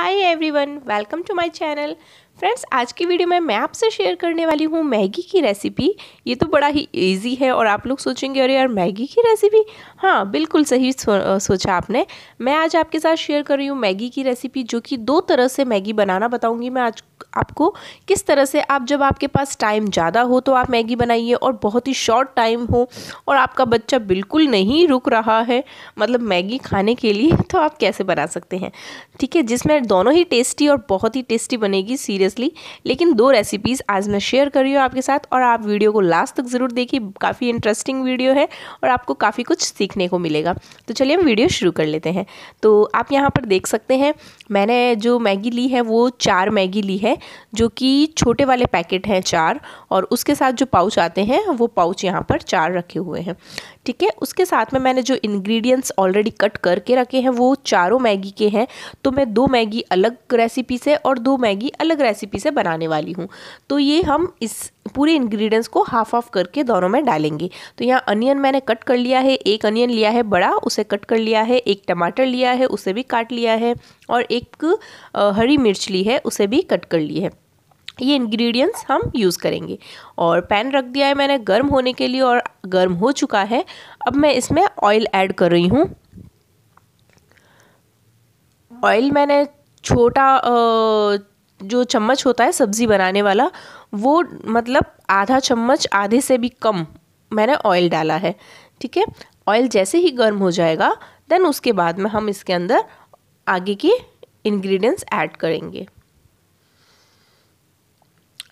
hi everyone welcome to my channel friends आज की video में मैं आपसे शेयर करने वाली हूँ मैगी की रेसिपी ये तो बड़ा ही इजी है और आप लोग सोचेंगे अरे यार मैगी की रेसिपी हाँ बिल्कुल सही सो, सोचा आपने मैं आज आपके साथ शेयर कर रही हूँ मैगी की रेसिपी जो कि दो तरह से मैगी बनाना बताऊँगी मैं आज आपको किस तरह से आप जब आपके पास टाइम ज़्यादा हो तो आप मैगी बनाइए और बहुत ही शॉर्ट टाइम हो और आपका बच्चा बिल्कुल नहीं रुक रहा है मतलब मैगी खाने के लिए तो आप कैसे बना सकते हैं ठीक है जिसमें दोनों ही टेस्टी और बहुत ही टेस्टी बनेगी सीरियस ऑब्वियसली लेकिन दो रेसिपीज़ आज मैं शेयर कर रही हूँ आपके साथ और आप वीडियो को लास्ट तक ज़रूर देखिए काफ़ी इंटरेस्टिंग वीडियो है और आपको काफ़ी कुछ सीखने को मिलेगा तो चलिए हम वीडियो शुरू कर लेते हैं तो आप यहाँ पर देख सकते हैं मैंने जो मैगी ली है वो चार मैगी ली है जो कि छोटे वाले पैकेट हैं चार और उसके साथ जो पाउच आते हैं वो पाउच यहाँ पर चार रखे हुए हैं ठीक है उसके साथ में मैंने जो इन्ग्रीडियंट्स ऑलरेडी कट करके रखे हैं वो चारों मैगी के हैं तो मैं दो मैगी अलग रेसिपी से और दो मैगी अलग रेसिपी से बनाने वाली हूँ तो ये हम इस पूरे इन्ग्रीडियंट्स को हाफ ऑफ करके दोनों में डालेंगे तो यहाँ अनियन मैंने कट कर लिया है एक अनियन लिया है बड़ा उसे कट कर लिया है एक टमाटर लिया है उसे भी काट लिया है और एक हरी मिर्च ली है उसे भी कट कर ली है ये इंग्रेडिएंट्स हम यूज़ करेंगे और पैन रख दिया है मैंने गर्म होने के लिए और गर्म हो चुका है अब मैं इसमें ऑयल ऐड कर रही हूँ ऑयल मैंने छोटा जो चम्मच होता है सब्ज़ी बनाने वाला वो मतलब आधा चम्मच आधे से भी कम मैंने ऑयल डाला है ठीक है ऑयल जैसे ही गर्म हो जाएगा देन उसके बाद में हम इसके अंदर आगे के इंग्रेडिएंट्स ऐड करेंगे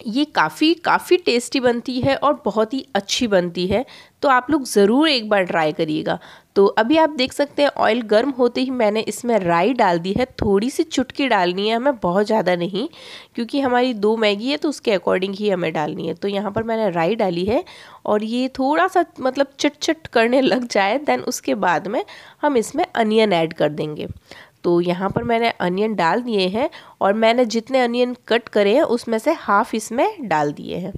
ये काफ़ी काफ़ी टेस्टी बनती है और बहुत ही अच्छी बनती है तो आप लोग ज़रूर एक बार ट्राई करिएगा तो अभी आप देख सकते हैं ऑयल गर्म होते ही मैंने इसमें राई डाल दी है थोड़ी सी चुटकी डालनी है हमें बहुत ज़्यादा नहीं क्योंकि हमारी दो मैगी है तो उसके अकॉर्डिंग ही हमें डालनी है तो यहाँ पर मैंने राई डाली है और ये थोड़ा सा मतलब चट चट करने लग जाए देन उसके बाद में हम इसमें अनियन ऐड कर देंगे तो यहाँ पर मैंने अनियन डाल दिए हैं और मैंने जितने अनियन कट करे हैं उसमें से हाफ इसमें डाल दिए हैं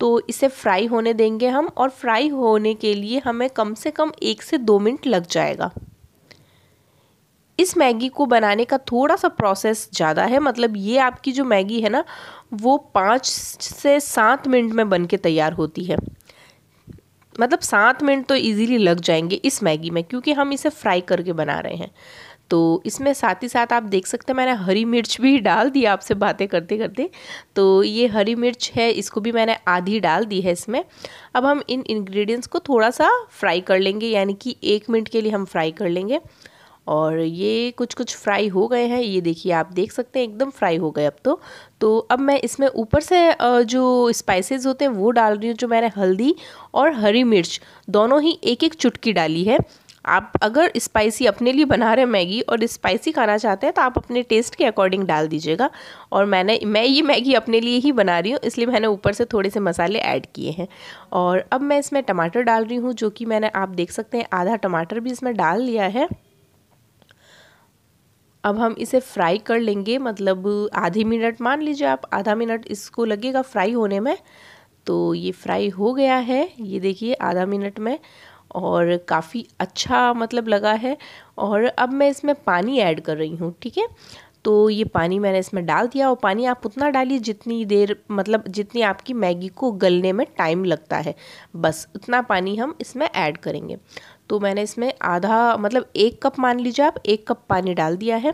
तो इसे फ्राई होने देंगे हम और फ्राई होने के लिए हमें कम से कम एक से दो मिनट लग जाएगा इस मैगी को बनाने का थोड़ा सा प्रोसेस ज़्यादा है मतलब ये आपकी जो मैगी है ना वो पाँच से सात मिनट में बन के तैयार होती है मतलब सात मिनट तो इजीली लग जाएंगे इस मैगी में क्योंकि हम इसे फ्राई करके बना रहे हैं तो इसमें साथ ही साथ आप देख सकते हैं मैंने हरी मिर्च भी डाल दी आपसे बातें करते करते तो ये हरी मिर्च है इसको भी मैंने आधी डाल दी है इसमें अब हम इन इंग्रेडिएंट्स को थोड़ा सा फ्राई कर लेंगे यानी कि एक मिनट के लिए हम फ्राई कर लेंगे और ये कुछ कुछ फ्राई हो गए हैं ये देखिए आप देख सकते हैं एकदम फ्राई हो गए अब तो तो अब मैं इसमें ऊपर से जो स्पाइसेस होते हैं वो डाल रही हूँ जो मैंने हल्दी और हरी मिर्च दोनों ही एक एक चुटकी डाली है आप अगर स्पाइसी अपने लिए बना रहे मैगी और स्पाइसी खाना चाहते हैं तो आप अपने टेस्ट के अकॉर्डिंग डाल दीजिएगा और मैंने मैं ये मैगी अपने लिए ही बना रही हूँ इसलिए मैंने ऊपर से थोड़े से मसाले ऐड किए हैं और अब मैं इसमें टमाटर डाल रही हूँ जो कि मैंने आप देख सकते हैं आधा टमाटर भी इसमें डाल लिया है अब हम इसे फ्राई कर लेंगे मतलब आधी मिनट मान लीजिए आप आधा मिनट इसको लगेगा फ्राई होने में तो ये फ्राई हो गया है ये देखिए आधा मिनट में और काफ़ी अच्छा मतलब लगा है और अब मैं इसमें पानी ऐड कर रही हूँ ठीक है तो ये पानी मैंने इसमें डाल दिया और पानी आप उतना डालिए जितनी देर मतलब जितनी आपकी मैगी को गलने में टाइम लगता है बस उतना पानी हम इसमें ऐड करेंगे तो मैंने इसमें आधा मतलब एक कप मान लीजिए आप एक कप पानी डाल दिया है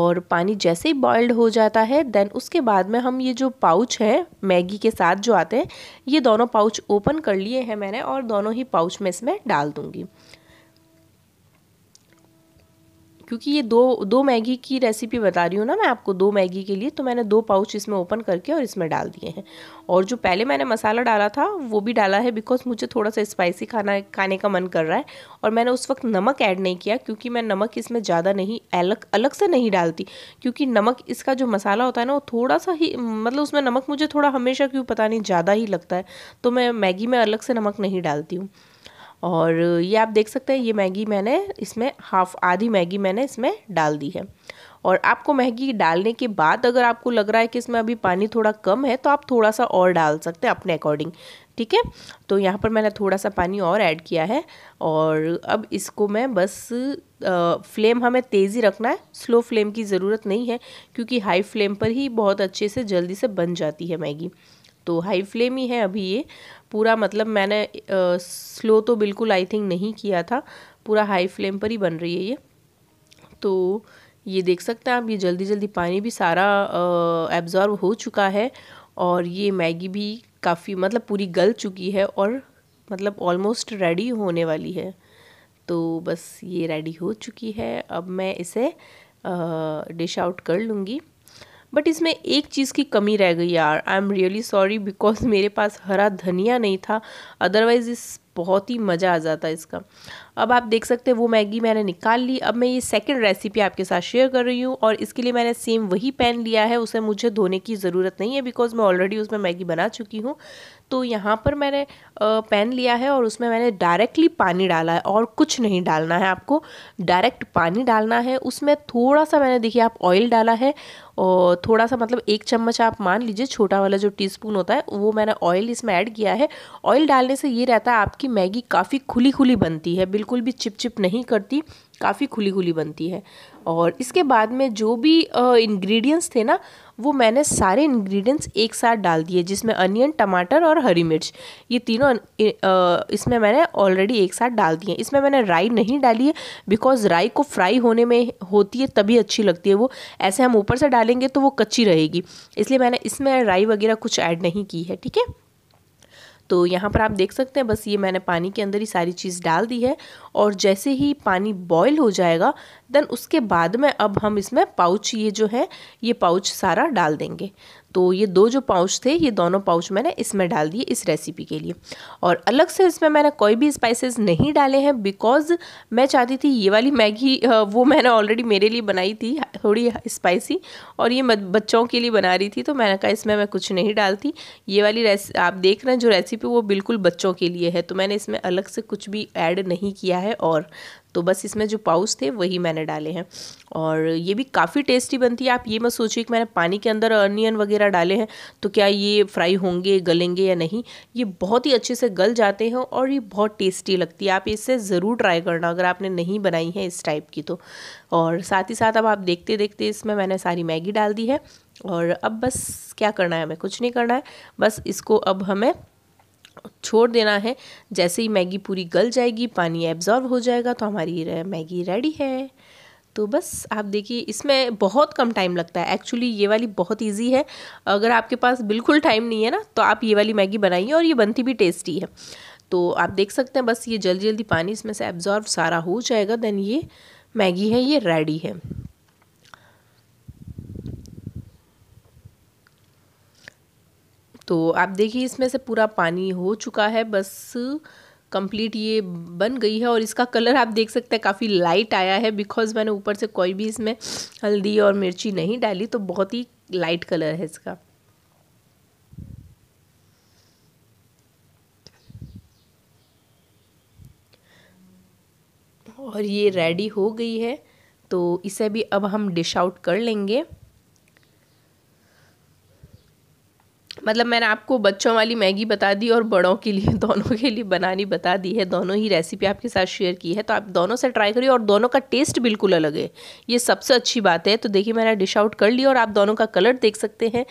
और पानी जैसे ही बॉयल्ड हो जाता है देन उसके बाद में हम ये जो पाउच है मैगी के साथ जो आते हैं ये दोनों पाउच ओपन कर लिए हैं मैंने और दोनों ही पाउच में इसमें डाल दूँगी क्योंकि ये दो दो मैगी की रेसिपी बता रही हूँ ना मैं आपको दो मैगी के लिए तो मैंने दो पाउच इसमें ओपन करके और इसमें डाल दिए हैं और जो पहले मैंने मसाला डाला था वो भी डाला है बिकॉज मुझे थोड़ा सा स्पाइसी खाना खाने का मन कर रहा है और मैंने उस वक्त नमक ऐड नहीं किया क्योंकि मैं नमक इसमें ज़्यादा नहीं अलग अलग से नहीं डालती क्योंकि नमक इसका जो मसाला होता है ना वो थोड़ा सा ही मतलब उसमें नमक मुझे थोड़ा हमेशा क्यों पता नहीं ज़्यादा ही लगता है तो मैं मैगी में अलग से नमक नहीं डालती हूँ और ये आप देख सकते हैं ये मैगी मैंने इसमें हाफ आधी मैगी मैंने इसमें डाल दी है और आपको मैगी डालने के बाद अगर आपको लग रहा है कि इसमें अभी पानी थोड़ा कम है तो आप थोड़ा सा और डाल सकते हैं अपने अकॉर्डिंग ठीक है तो यहाँ पर मैंने थोड़ा सा पानी और ऐड किया है और अब इसको मैं बस आ, फ्लेम हमें तेज़ी रखना है स्लो फ्लेम की ज़रूरत नहीं है क्योंकि हाई फ्लेम पर ही बहुत अच्छे से जल्दी से बन जाती है मैगी तो हाई फ्लेम ही है अभी ये पूरा मतलब मैंने स्लो तो बिल्कुल आई थिंक नहीं किया था पूरा हाई फ्लेम पर ही बन रही है ये तो ये देख सकते हैं आप ये जल्दी जल्दी पानी भी सारा एब्ज़ॉर्व हो चुका है और ये मैगी भी काफ़ी मतलब पूरी गल चुकी है और मतलब ऑलमोस्ट रेडी होने वाली है तो बस ये रेडी हो चुकी है अब मैं इसे डिश आउट कर लूँगी बट इसमें एक चीज़ की कमी रह गई यार I am really sorry because मेरे पास हरा धनिया नहीं था अदरवाइज़ इस बहुत ही मज़ा आ जाता है इसका अब आप देख सकते हैं वो मैगी मैंने निकाल ली अब मैं ये सेकंड रेसिपी आपके साथ शेयर कर रही हूँ और इसके लिए मैंने सेम वही पैन लिया है उसे मुझे धोने की ज़रूरत नहीं है बिकॉज़ मैं ऑलरेडी उसमें मैगी बना चुकी हूँ तो यहाँ पर मैंने पैन लिया है और उसमें मैंने डायरेक्टली पानी डाला है और कुछ नहीं डालना है आपको डायरेक्ट पानी डालना है उसमें थोड़ा सा मैंने देखिए आप ऑयल डाला है और थोड़ा सा मतलब एक चम्मच आप मान लीजिए छोटा वाला जो टीस्पून होता है वो मैंने ऑयल इसमें ऐड किया है ऑयल डालने से ये रहता है आपकी मैगी काफ़ी खुली खुली बनती है बिल्कुल भी चिपचिप नहीं करती काफ़ी खुली खुली बनती है और इसके बाद में जो भी इंग्रेडिएंट्स थे ना वो मैंने सारे इंग्रेडिएंट्स एक साथ डाल दिए जिसमें अनियन टमाटर और हरी मिर्च ये तीनों इसमें मैंने ऑलरेडी एक साथ डाल दिए इसमें मैंने राई नहीं डाली है बिकॉज राई को फ्राई होने में होती है तभी अच्छी लगती है वो ऐसे हम ऊपर से डालेंगे तो वो कच्ची रहेगी इसलिए मैंने इसमें राई वगैरह कुछ ऐड नहीं की है ठीक है तो यहाँ पर आप देख सकते हैं बस ये मैंने पानी के अंदर ही सारी चीज़ डाल दी है और जैसे ही पानी बॉयल हो जाएगा देन उसके बाद में अब हम इसमें पाउच ये जो है ये पाउच सारा डाल देंगे तो ये दो जो पाउच थे ये दोनों पाउच मैंने इसमें डाल दिए इस रेसिपी के लिए और अलग से इसमें मैंने कोई भी स्पाइसेस नहीं डाले हैं बिकॉज मैं चाहती थी ये वाली मैगी वो मैंने ऑलरेडी मेरे लिए बनाई थी थोड़ी स्पाइसी और ये बच्चों के लिए बना रही थी तो मैंने कहा इसमें मैं कुछ नहीं डालती ये वाली आप देख रहे हैं जो रेसिपी वो बिल्कुल बच्चों के लिए है तो मैंने इसमें अलग से कुछ भी ऐड नहीं किया है और तो बस इसमें जो पाउस थे वही मैंने डाले हैं और ये भी काफ़ी टेस्टी बनती है आप ये मत सोचिए कि मैंने पानी के अंदर अनियन वगैरह डाले हैं तो क्या ये फ्राई होंगे गलेंगे या नहीं ये बहुत ही अच्छे से गल जाते हैं और ये बहुत टेस्टी लगती है आप इससे ज़रूर ट्राई करना अगर आपने नहीं बनाई है इस टाइप की तो और साथ ही साथ अब आप देखते देखते इसमें मैंने सारी मैगी डाल दी है और अब बस क्या करना है हमें कुछ नहीं करना है बस इसको अब हमें छोड़ देना है जैसे ही मैगी पूरी गल जाएगी पानी एब्जॉर्व हो जाएगा तो हमारी मैगी रेडी है तो बस आप देखिए इसमें बहुत कम टाइम लगता है एक्चुअली ये वाली बहुत इजी है अगर आपके पास बिल्कुल टाइम नहीं है ना तो आप ये वाली मैगी बनाइए और ये बनती भी टेस्टी है तो आप देख सकते हैं बस ये जल्दी जल्दी पानी इसमें से एब्जॉर्व सारा हो जाएगा देन ये मैगी है ये रेडी है तो आप देखिए इसमें से पूरा पानी हो चुका है बस कंप्लीट ये बन गई है और इसका कलर आप देख सकते हैं काफ़ी लाइट आया है बिकॉज़ मैंने ऊपर से कोई भी इसमें हल्दी और मिर्ची नहीं डाली तो बहुत ही लाइट कलर है इसका और ये रेडी हो गई है तो इसे भी अब हम डिश आउट कर लेंगे मतलब मैंने आपको बच्चों वाली मैगी बता दी और बड़ों के लिए दोनों के लिए बनानी बता दी है दोनों ही रेसिपी आपके साथ शेयर की है तो आप दोनों से ट्राई करिए और दोनों का टेस्ट बिल्कुल अलग है ये सबसे अच्छी बात है तो देखिए मैंने डिश आउट कर लिया और आप दोनों का कलर देख सकते हैं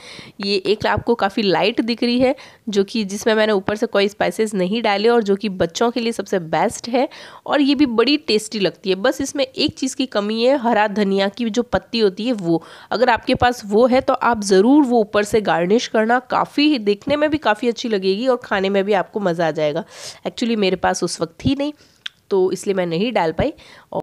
ये एक आपको काफ़ी लाइट दिख रही है जो कि जिसमें मैंने ऊपर से कोई स्पाइसेस नहीं डाले और जो कि बच्चों के लिए सबसे बेस्ट है और ये भी बड़ी टेस्टी लगती है बस इसमें एक चीज़ की कमी है हरा धनिया की जो पत्ती होती है वो अगर आपके पास वो है तो आप ज़रूर वो ऊपर से गार्निश करना काफ़ी देखने में भी काफ़ी अच्छी लगेगी और खाने में भी आपको मज़ा आ जाएगा एक्चुअली मेरे पास उस वक्त थी नहीं तो इसलिए मैं नहीं डाल पाई और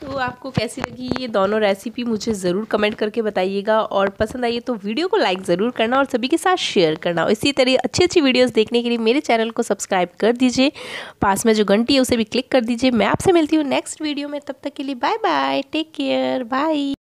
तो आपको कैसी लगी ये दोनों रेसिपी मुझे ज़रूर कमेंट करके बताइएगा और पसंद आई तो वीडियो को लाइक ज़रूर करना और सभी के साथ शेयर करना और इसी तरह अच्छी अच्छी वीडियोस देखने के लिए मेरे चैनल को सब्सक्राइब कर दीजिए पास में जो घंटी है उसे भी क्लिक कर दीजिए मैं आपसे मिलती हूँ नेक्स्ट वीडियो में तब तक के लिए bye bye take care bye